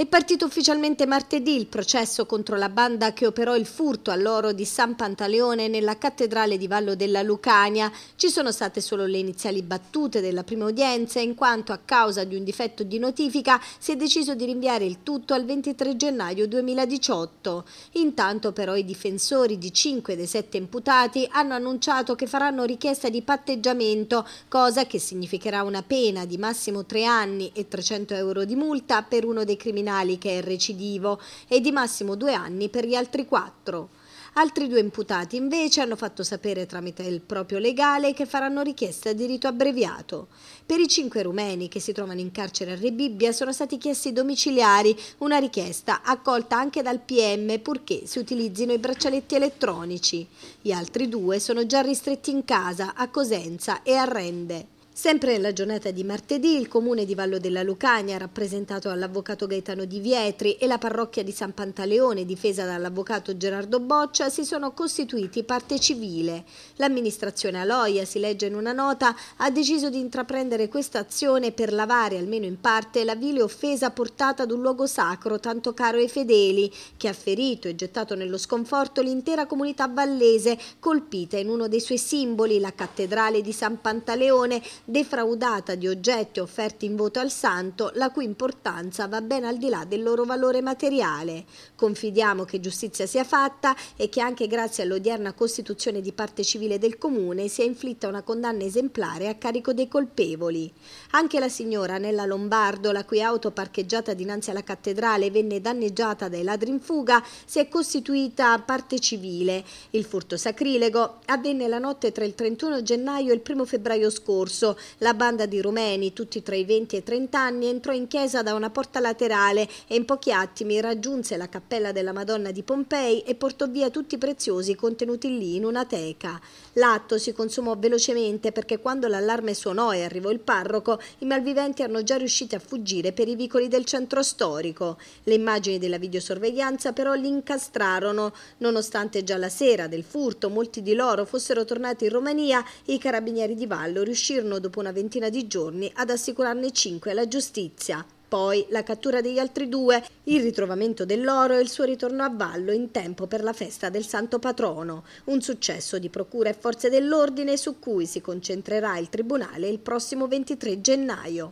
È partito ufficialmente martedì il processo contro la banda che operò il furto all'oro di San Pantaleone nella cattedrale di Vallo della Lucania. Ci sono state solo le iniziali battute della prima udienza in quanto a causa di un difetto di notifica si è deciso di rinviare il tutto al 23 gennaio 2018. Intanto però i difensori di 5 dei 7 imputati hanno annunciato che faranno richiesta di patteggiamento, cosa che significherà una pena di massimo 3 anni e 300 euro di multa per uno dei criminali criminali che è recidivo e di massimo due anni per gli altri quattro. Altri due imputati invece hanno fatto sapere tramite il proprio legale che faranno richiesta di rito abbreviato. Per i cinque rumeni che si trovano in carcere a Rebibbia sono stati chiesti domiciliari, una richiesta accolta anche dal PM purché si utilizzino i braccialetti elettronici. Gli altri due sono già ristretti in casa a Cosenza e a Rende. Sempre nella giornata di martedì il comune di Vallo della Lucania, rappresentato dall'avvocato Gaetano Di Vietri, e la parrocchia di San Pantaleone, difesa dall'avvocato Gerardo Boccia, si sono costituiti parte civile. L'amministrazione Aloia, si legge in una nota, ha deciso di intraprendere questa azione per lavare, almeno in parte, la vile offesa portata ad un luogo sacro tanto caro ai fedeli, che ha ferito e gettato nello sconforto l'intera comunità vallese, colpita in uno dei suoi simboli, la cattedrale di San Pantaleone, defraudata di oggetti offerti in voto al santo, la cui importanza va ben al di là del loro valore materiale. Confidiamo che giustizia sia fatta e che anche grazie all'odierna costituzione di parte civile del comune sia inflitta una condanna esemplare a carico dei colpevoli. Anche la signora Nella Lombardo, la cui auto parcheggiata dinanzi alla cattedrale venne danneggiata dai ladri in fuga, si è costituita parte civile. Il furto sacrilego avvenne la notte tra il 31 gennaio e il 1 febbraio scorso la banda di rumeni, tutti tra i 20 e i 30 anni, entrò in chiesa da una porta laterale e in pochi attimi raggiunse la cappella della Madonna di Pompei e portò via tutti i preziosi contenuti lì in una teca. L'atto si consumò velocemente perché quando l'allarme suonò e arrivò il parroco, i malviventi erano già riusciti a fuggire per i vicoli del centro storico. Le immagini della videosorveglianza però li incastrarono. Nonostante già la sera del furto molti di loro fossero tornati in Romania, i carabinieri di Vallo riuscirono dopo una ventina di giorni, ad assicurarne cinque alla giustizia. Poi la cattura degli altri due, il ritrovamento dell'oro e il suo ritorno a Vallo in tempo per la festa del Santo Patrono, un successo di procura e forze dell'ordine su cui si concentrerà il Tribunale il prossimo 23 gennaio.